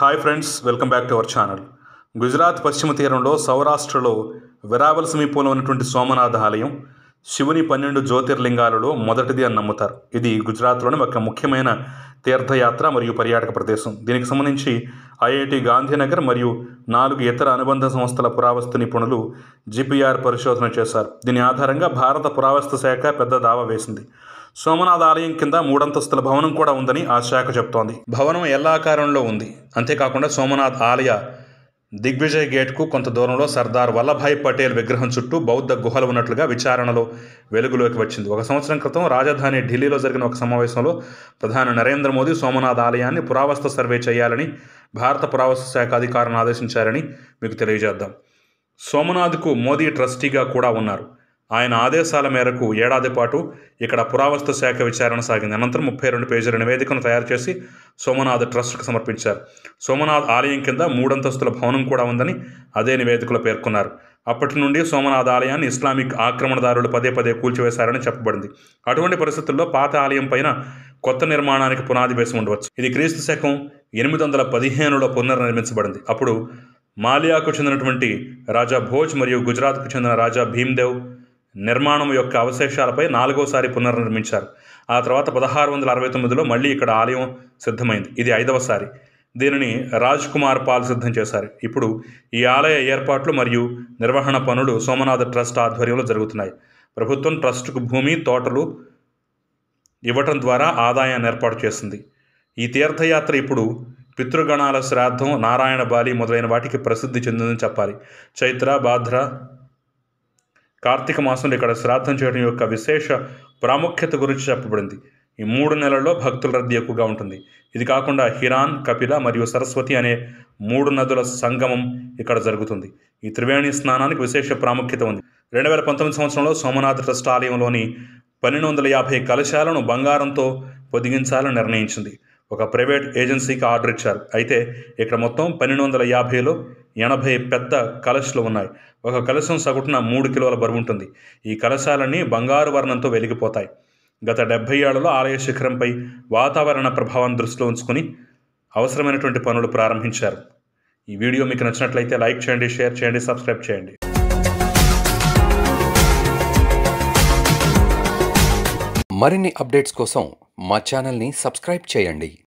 hi friends welcome back to our channel Gujarat పశ్చిమ తీరంలో సౌరాష్ట్రలో విరావల సమీపంలో ఉన్నటువంటి సోమనాథ ఆలయం శివుని పన్నెండు జ్యోతిర్లింగాలలో మొదటిది అని నమ్ముతారు ఇది గుజరాత్లోని ఒక ముఖ్యమైన తీర్థయాత్ర మరియు పర్యాటక ప్రదేశం దీనికి సంబంధించి ఐఐటి గాంధీనగర్ మరియు నాలుగు ఇతర అనుబంధ సంస్థల పురావస్తు నిపుణులు జిపిఆర్ పరిశోధన చేశారు దీని ఆధారంగా భారత పురావస్తు శాఖ పెద్ద దావా వేసింది సోమనాథ ఆలయం కింద మూడంతస్తుల భవనం కూడా ఉందని ఆ శాఖ చెప్తోంది భవనం ఎల్లాకారంలో ఉంది అంతేకాకుండా సోమనాథ్ ఆలయ దిగ్విజయ్ గేట్కు కొంత దూరంలో సర్దార్ వల్లభాయ్ పటేల్ విగ్రహం చుట్టూ బౌద్ధ గుహలు ఉన్నట్లుగా విచారణలో వెలుగులోకి వచ్చింది ఒక సంవత్సరం క్రితం రాజధాని ఢిల్లీలో జరిగిన ఒక సమావేశంలో ప్రధాని నరేంద్ర మోదీ సోమనాథ్ ఆలయాన్ని పురావస్తు సర్వే చేయాలని భారత పురావస్తు శాఖ అధికారులను ఆదేశించారని మీకు తెలియజేద్దాం సోమనాథ్కు మోదీ ట్రస్టీగా కూడా ఉన్నారు ఆయన ఆదేశాల మేరకు ఏడాది పాటు ఇక్కడ పురావస్తు శాఖ విచారణ సాగింది అనంతరం ముప్పై రెండు పేజీల నివేదికను తయారు చేసి సోమనాథ్ ట్రస్ట్కు సమర్పించారు సోమనాథ్ ఆలయం కింద మూడంతస్తుల భవనం కూడా ఉందని అదే నివేదికలో పేర్కొన్నారు అప్పటి నుండి సోమనాథ్ ఆలయాన్ని ఇస్లామిక్ ఆక్రమణదారులు పదే పదే కూల్చివేశారని చెప్పబడింది అటువంటి పరిస్థితుల్లో పాత ఆలయం పైన కొత్త నిర్మాణానికి పునాది వేసి ఉండవచ్చు ఇది క్రీస్తు శకం ఎనిమిది వందల పదిహేనులో పునర్నిర్మించబడింది అప్పుడు మాలియాకు చెందినటువంటి రాజా భోజ్ మరియు గుజరాత్కు చెందిన రాజా భీమ్దేవ్ నిర్మాణం యొక్క అవశేషాలపై నాలుగోసారి పునర్నిర్మించారు ఆ తర్వాత పదహారు వందల అరవై తొమ్మిదిలో మళ్ళీ ఇక్కడ ఆలయం సిద్ధమైంది ఇది ఐదవసారి దీనిని రాజ్ కుమార్ పాల్ సిద్ధం చేశారు ఇప్పుడు ఈ ఆలయ ఏర్పాట్లు మరియు నిర్వహణ పనులు సోమనాథ ట్రస్ట్ ఆధ్వర్యంలో జరుగుతున్నాయి ప్రభుత్వం ట్రస్టుకు భూమి తోటలు ఇవ్వటం ద్వారా ఆదాయాన్ని ఏర్పాటు చేసింది ఈ తీర్థయాత్ర ఇప్పుడు పితృగణాల శ్రాద్ధం నారాయణ బాలి మొదలైన వాటికి ప్రసిద్ధి చెందిందని చెప్పాలి చైత్ర భాద్ర కార్తీక మాసంలో ఇక్కడ శ్రాద్ధం చేయడం యొక్క విశేష ప్రాముఖ్యత గురించి చెప్పబడింది ఈ మూడు నెలల్లో భక్తుల రద్దీ ఎక్కువగా ఉంటుంది ఇది కాకుండా హిరాన్ కపిల మరియు సరస్వతి అనే మూడు నదుల సంగమం ఇక్కడ జరుగుతుంది ఈ త్రివేణి స్నానానికి విశేష ప్రాముఖ్యత ఉంది రెండు వేల పంతొమ్మిది సంవత్సరంలో సోమనాథ ట్రస్ట్ ఆలయంలోని పన్నెండు వందల యాభై కలశాలను బంగారంతో పొదిగించాలని నిర్ణయించింది ఒక ప్రైవేట్ ఏజెన్సీకి ఆర్డర్ ఇచ్చారు అయితే ఇక్కడ మొత్తం పన్నెండు వందల యాభైలో ఎనభై పెద్ద కలశాలు ఉన్నాయి ఒక కలశం సగటున మూడు కిలోల బరువు ఉంటుంది ఈ కలశాలన్నీ బంగారు వర్ణంతో వెలిగిపోతాయి గత డెబ్భై ఏళ్లలో ఆలయ శిఖరంపై వాతావరణ ప్రభావం దృష్టిలో ఉంచుకుని అవసరమైనటువంటి పనులు ప్రారంభించారు ఈ వీడియో మీకు నచ్చినట్లయితే లైక్ చేయండి షేర్ చేయండి సబ్స్క్రైబ్ చేయండి మరిన్ని అప్డేట్స్ కోసం మా ఛానల్ని సబ్స్క్రైబ్ చేయండి